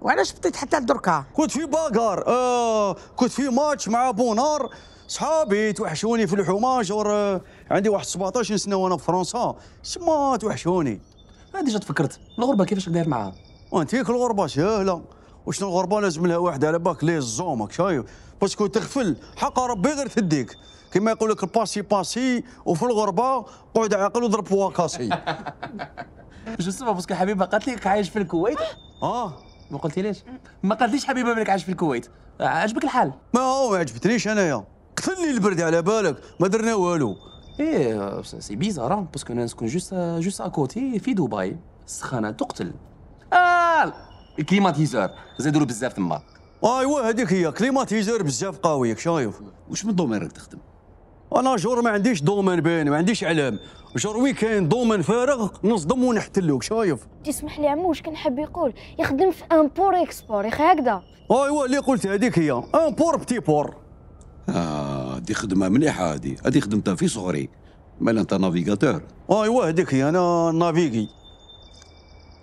وانا شفتيت حتى لدركا كنت في باكار آه كنت في ماتش مع بونار صحابي توحشوني في الحومه آه، جور عندي واحد 17 سنه وانا في فرنسا سما توحشوني انا ديجا تفكرت الغربه كيفاش داير معاها وانت هيك الغربه سهله وشنو الغربه لازم لها واحد على بالك لي الزومك شايف باسكو تغفل حق ربي غير تديك كما يقول لك الباسي باسي وفي الغربه قعد عاقل وضرب واكاسي جو سما باسكو حبيبه قالت لك عايش في الكويت اه ما قلتيليش ما قلتليش حبيبه بالك عايش في الكويت آه، عجبك الحال ما هو ما عجبتنيش انايا قتلني البرد على بالك ما درنا والو ايه آه، سي بيزار آه، باسكو انا نسكن جوست جوست اكوتي في دبي السخانه تقتل اه الكليماتيزور زادوا بزاف تما ايوا هذيك هي كليماتيزور بزاف قوي شايف واش من ضميرك تخدم انا جور ما عنديش دومين بين ما عنديش علم جور وي كاين دومين فارغ نصدم ونحتلوك شايف تسمح لي عمو واش كنحب حاب يقول يخدم في ان بور اكسبور يا هكذا ايوا اللي قلت هذيك هي ان بور بتي بور اه دي خدمه مليحه هذه هذه خدمتها في صغري مال انت نافيغاتور ايوا هذيك هي انا نافيغي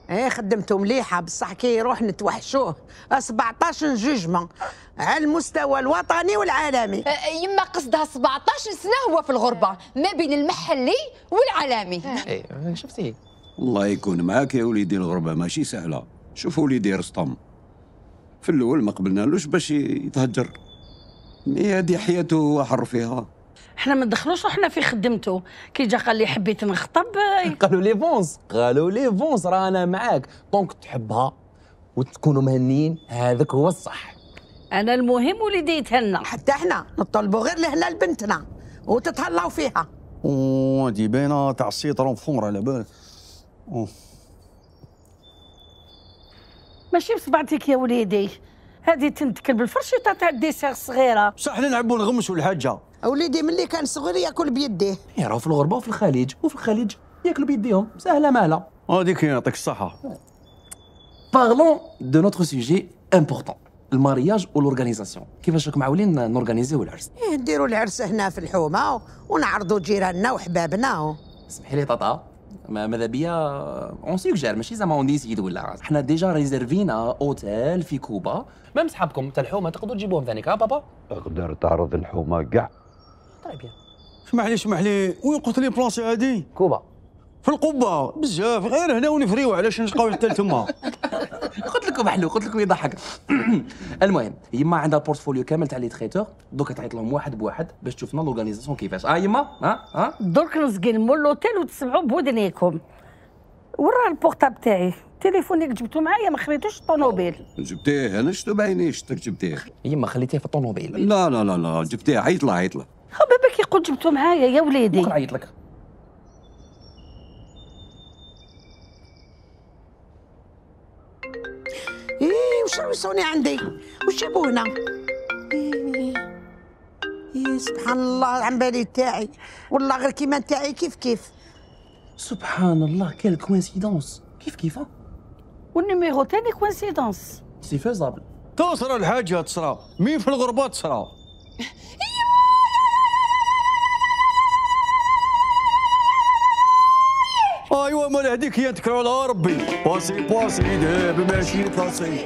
ايه خدمته مليحه بصح كي يروح نتوحشوه 17 جوجمون على المستوى الوطني والعالمي إيه، إيه، يما قصدها 17 سنه هو في الغربه ما بين المحلي والعالمي إيه،, ايه شفتي الله يكون معاك يا وليدي الغربه ماشي سهله شوف وليدي رستم في الاول ما قبلنالوش باش يتهجر مي هذه حياته هو حر فيها حنا ما ندخلوش وحنا في خدمته كي جا قال لي حبيت نخطب إيه. قالوا لي فونس قالوا لي فونس رانا معاك دونك تحبها وتكونوا مهنيين هذاك هو الصح انا المهم وليدي يتهنى حتى احنا نطلبوا غير لهنا لبنتنا وتتهلاو فيها ودي باينه تاع السيطره فور على بالك ماشي بصبعتك يا وليدي هذه تنتكل بالفرشيطه تاع الديسير صغيره بصح حنا نعبوا نغمش الحاجه وليدي ملي كان صغير ياكل بيديه راهو في الغربه وفي الخليج وفي الخليج ياكلوا بيديهم سهله مالا هذيك يعطيك الصحه بارلون دو نوتر سوجي امبوغتون المارياج والاورغانيزاسيون كيفاش راكم معاولين نورغانيزيو العرس إيه، نديروا العرس هنا في الحومه ونعرضوا جيراننا وحبابنا سمحي لي طاطا ماذا بيا اون سيجير ماشي زعما اون ديسيد ولا حنا ديجا ريزيرفينا اوتيل في كوبا ميم صحابكم تاع الحومه تقدروا تجيبوهم ثانيك ها بابا اقدر تعرض الحومه كاع طيب يا اسمح لي اسمح لي وين قلت لي بلاصه هادي كوبا في القبه بزاف غير هنا ونفريو علاش نلقاو حتى تما لكم حلو قلت لكم يضحك المهم يما عندها البورتفوليو كامل تاع لي تريتور دوك تعيط لهم واحد بواحد باش تشوفنا لوغانيزاسيون كيفاش اه يما ها ها درك نزقين من لوتيل وتسمعوا بودنيكم ورا البورتاب تاعي تليفونك جبته معايا ما خليتوش الطوموبيل جبتيه انا شتو بعيني شفتك جبتيه يما خليتيه في الطوموبيل لا لا لا لا جبتيه عيط له عيط له باباك يقول جبته معايا يا وليدي عيط لك يصوني عندي وجيبوه هنا سبحان الله عن بالي تاعي والله غير كيما تاعي كيف كيف سبحان الله كيل كوينسيدونس كيف كيف والنيميرو تاني كوينسيدونس سي فيزابل تصرى الحاجة تصرى مين في الغربة تصرى ايوا مال هذيك هي تكرا على ربي باسي باسي دابا ماشي باسي